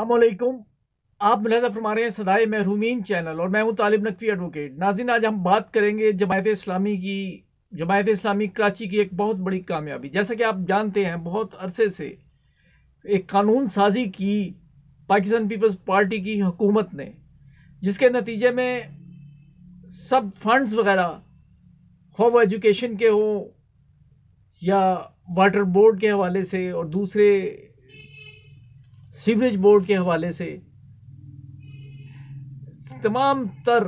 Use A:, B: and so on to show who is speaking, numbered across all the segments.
A: अल्लाम आप मुलाजा फरमा रहे हैं सदाए महरूमीन चैनल और मैं हूं तालिब नकवी एडवोकेट नाजिन आज हम बात करेंगे जमायत इस्लामी की जमायत इस्लामी कराची की एक बहुत बड़ी कामयाबी जैसा कि आप जानते हैं बहुत अरसे से एक कानून साजी की पाकिस्तान पीपल्स पार्टी की हुकूमत ने जिसके नतीजे में सब फंड्स वगैरह हो वो एजुकेशन के हों या वाटर बोर्ड के हवाले से और दूसरे सीवरेज बोर्ड के हवाले से तमाम तर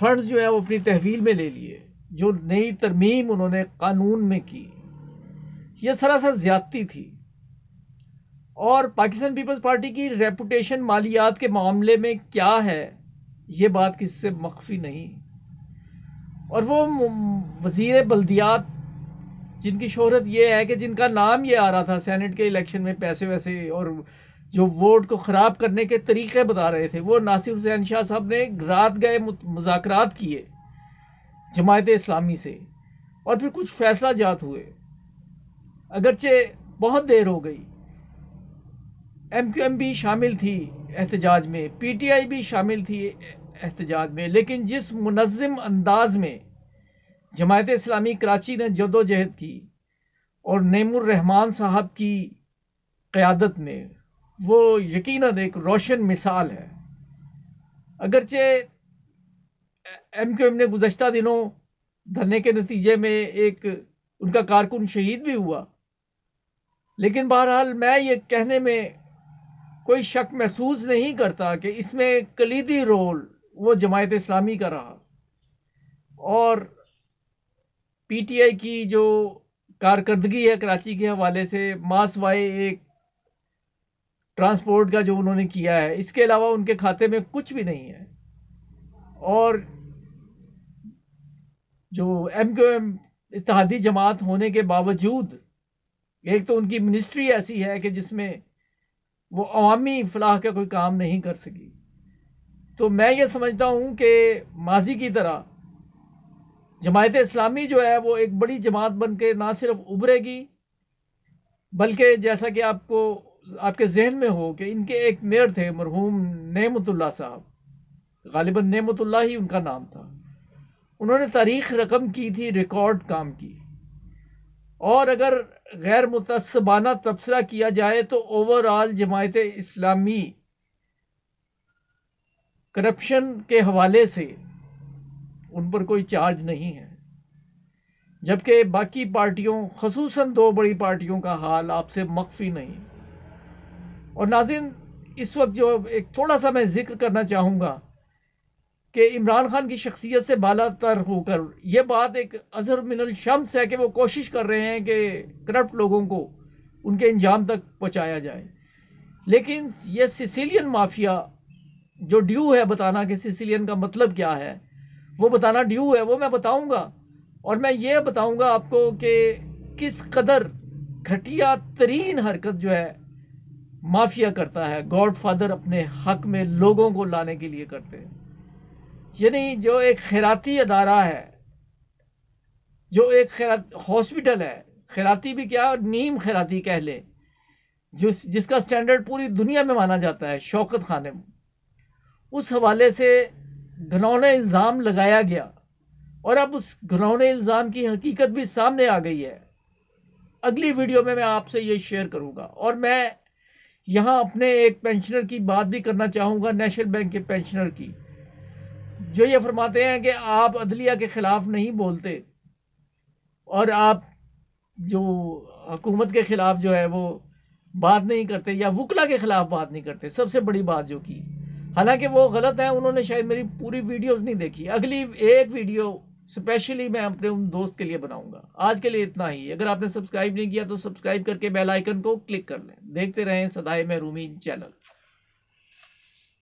A: फंड्स जो है वो अपनी तहवील में ले लिए जो नई तरमीम उन्होंने कानून में की यह सरासर ज्यादती थी और पाकिस्तान पीपल्स पार्टी की रेपुटेशन मालियात के मामले में क्या है ये बात किससे मख्फी नहीं और वो वजीर बल्दियात जिनकी शोहरत ये है कि जिनका नाम ये आ रहा था सेनेट के इलेक्शन में पैसे वैसे और जो वोट को ख़राब करने के तरीके बता रहे थे वो नासिर हुसैन शाह साहब ने रात गए मुजाकर किए जमायत इस्लामी से और फिर कुछ फैसला जात हुए अगरचे बहुत देर हो गई एम क्यू एम भी शामिल थी एहतजाज में पी टी आई भी शामिल थी एहतजाज में लेकिन जिस मुनज़म अंदाज में जमायत इस्लामी कराची ने जदोजहद की और नेमुर रहमान साहब की क़्यादत में वो यकीन एक रोशन मिसाल है अगरचे एम क्यू एम ने गुज्त दिनों धरने के नतीजे में एक उनका कारकुन शहीद भी हुआ लेकिन बहरहाल मैं ये कहने में कोई शक महसूस नहीं करता कि इसमें कलीदी रोल वो जमायत इस्लामी का रहा और पीटीआई की जो कारकर्दगी है कराची के हवाले से मास वाई एक ट्रांसपोर्ट का जो उन्होंने किया है इसके अलावा उनके खाते में कुछ भी नहीं है और जो एम क्यू एम इतिहादी जमात होने के बावजूद एक तो उनकी मिनिस्ट्री ऐसी है कि जिसमें वो अवामी फलाह का कोई काम नहीं कर सकी तो मैं ये समझता हूँ कि माजी की तरह जमायत इस्लामी जो है वो एक बड़ी जमात बन के ना सिर्फ उभरेगी बल्कि जैसा कि आपको आपके जहन में हो कि इनके एक मेयर थे मरहूम नमतुल्ला साहब गालिबा नमतुल्ला ही उनका नाम था उन्होंने तारीख रकम की थी रिकॉर्ड काम की और अगर गैर मुतसबाना तबसरा किया जाए तो ओवरऑल जमायत इस्लामी करप्शन के हवाले से उन पर कोई चार्ज नहीं है जबकि बाकी पार्टियों खसूस दो बड़ी पार्टियों का हाल आपसे मख्फी नहीं और नाजिन इस वक्त जो एक थोड़ा सा मैं जिक्र करना चाहूँगा कि इमरान खान की शख्सियत से बाला तर होकर यह बात एक अजहर मिनल शम्स है कि वो कोशिश कर रहे हैं कि करप्ट लोगों को उनके इंजाम तक पहुँचाया जाए लेकिन यह सिसिलियन माफिया जो ड्यू है बताना कि सिसिलियन का मतलब क्या है वो बताना ड्यू है वो मैं बताऊँगा और मैं ये बताऊँगा आपको कि किस कदर घटिया तरीन हरकत जो है माफिया करता है गॉड फादर अपने हक में लोगों को लाने के लिए करते हैं यानी जो एक खैराती अदारा है जो एक खैरा हॉस्पिटल है खैराती भी क्या और नीम खैराती कह लें जिस जिसका स्टैंडर्ड पूरी दुनिया में माना जाता है शौकत खाने उस हवाले से घनौना इल्ज़ाम लगाया गया और अब उस घनौने इल्ज़ाम की हकीकत भी सामने आ गई है अगली वीडियो में मैं आपसे ये शेयर करूँगा और मैं यहाँ अपने एक पेंशनर की बात भी करना चाहूँगा नेशनल बैंक के पेंशनर की जो ये फरमाते हैं कि आप अदलिया के ख़िलाफ़ नहीं बोलते और आप जो हुकूमत के ख़िलाफ़ जो है वो बात नहीं करते या वकला के ख़िलाफ़ बात नहीं करते सबसे बड़ी बात जो की हालांकि वो गलत है उन्होंने शायद मेरी पूरी वीडियोस नहीं देखी अगली एक वीडियो स्पेशली मैं अपने उन दोस्त के लिए बनाऊंगा आज के लिए इतना ही अगर आपने सब्सक्राइब नहीं किया तो सब्सक्राइब करके बेल आइकन को क्लिक कर लें देखते रहें सदाए महरूमी चैनल